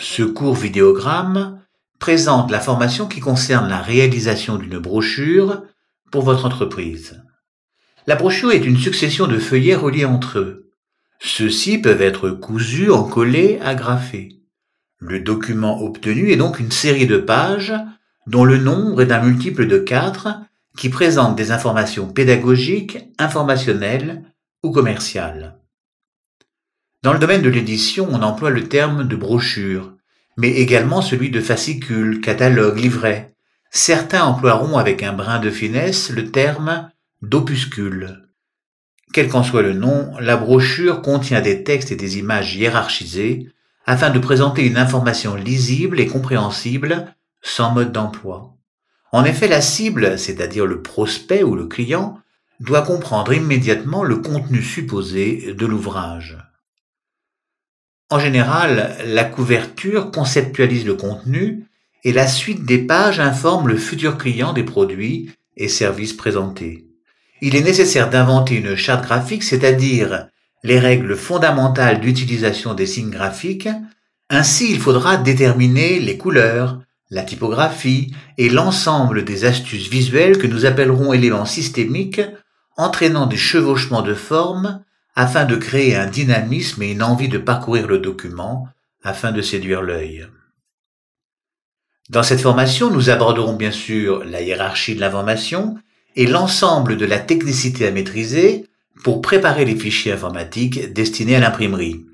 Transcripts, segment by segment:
ce court vidéogramme présente la formation qui concerne la réalisation d'une brochure pour votre entreprise. La brochure est une succession de feuillets reliés entre eux. Ceux-ci peuvent être cousus, encollés, agrafés. Le document obtenu est donc une série de pages dont le nombre est d'un multiple de quatre qui présente des informations pédagogiques, informationnelles ou commerciales. Dans le domaine de l'édition, on emploie le terme de brochure, mais également celui de fascicule, catalogue, livret. Certains emploieront avec un brin de finesse le terme d'opuscule. Quel qu'en soit le nom, la brochure contient des textes et des images hiérarchisés afin de présenter une information lisible et compréhensible sans mode d'emploi. En effet, la cible, c'est-à-dire le prospect ou le client, doit comprendre immédiatement le contenu supposé de l'ouvrage. En général, la couverture conceptualise le contenu et la suite des pages informe le futur client des produits et services présentés. Il est nécessaire d'inventer une charte graphique, c'est-à-dire les règles fondamentales d'utilisation des signes graphiques. Ainsi, il faudra déterminer les couleurs, la typographie et l'ensemble des astuces visuelles que nous appellerons éléments systémiques, entraînant des chevauchements de formes afin de créer un dynamisme et une envie de parcourir le document, afin de séduire l'œil. Dans cette formation, nous aborderons bien sûr la hiérarchie de l'information et l'ensemble de la technicité à maîtriser pour préparer les fichiers informatiques destinés à l'imprimerie.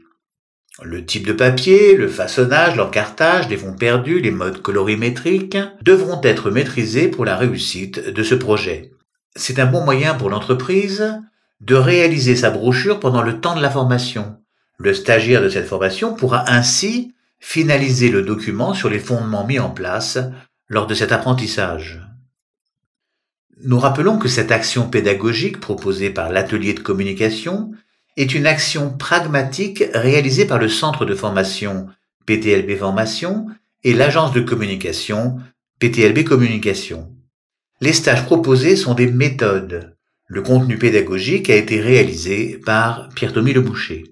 Le type de papier, le façonnage, l'encartage, les fonds perdus, les modes colorimétriques devront être maîtrisés pour la réussite de ce projet. C'est un bon moyen pour l'entreprise de réaliser sa brochure pendant le temps de la formation. Le stagiaire de cette formation pourra ainsi finaliser le document sur les fondements mis en place lors de cet apprentissage. Nous rappelons que cette action pédagogique proposée par l'atelier de communication est une action pragmatique réalisée par le centre de formation PTLB Formation et l'agence de communication PTLB Communication. Les stages proposés sont des méthodes le contenu pédagogique a été réalisé par pierre thomie Le Boucher.